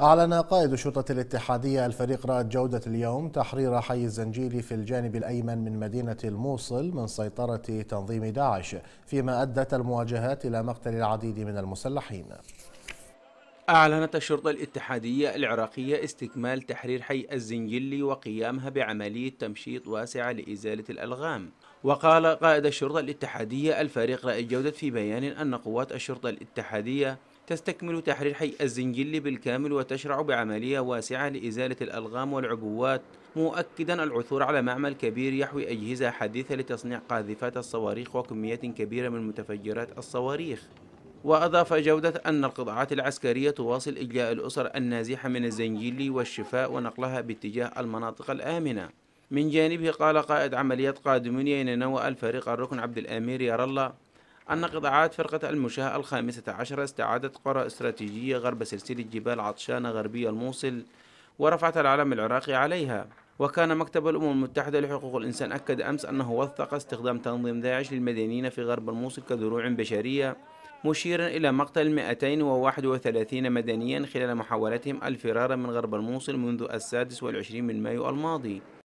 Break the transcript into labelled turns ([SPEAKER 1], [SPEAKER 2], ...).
[SPEAKER 1] أعلن قائد الشرطة الاتحادية الفريق رائد جودة اليوم تحرير حي الزنجيلي في الجانب الأيمن من مدينة الموصل من سيطرة تنظيم داعش فيما أدت المواجهات إلى مقتل العديد من المسلحين
[SPEAKER 2] أعلنت الشرطة الاتحادية العراقية استكمال تحرير حي الزنجيلي وقيامها بعملية تمشيط واسعة لإزالة الألغام وقال قائد الشرطة الاتحادية الفريق رائد جودة في بيان أن قوات الشرطة الاتحادية تستكمل تحرير حي الزنجلي بالكامل وتشرع بعملية واسعة لإزالة الألغام والعبوات مؤكدا العثور على معمل كبير يحوي أجهزة حديثة لتصنيع قاذفات الصواريخ وكميات كبيرة من متفجرات الصواريخ وأضاف جودة أن القطاعات العسكرية تواصل إجلاء الأسر النازحة من الزنجيلي والشفاء ونقلها باتجاه المناطق الآمنة من جانبه قال قائد عمليات قادمون ينوى الفريق الركن عبد الأمير يرى الله أن قطاعات فرقة المشاة الخامسة عشر استعادت قرى استراتيجية غرب سلسلة جبال عطشانة غربية الموصل ورفعت العلم العراقي عليها وكان مكتب الأمم المتحدة لحقوق الإنسان أكد أمس أنه وثق استخدام تنظيم داعش للمدنيين في غرب الموصل كدروع بشرية مشيرا إلى مقتل 231 مدنيا خلال محاولتهم الفرار من غرب الموصل منذ السادس والعشرين من مايو الماضي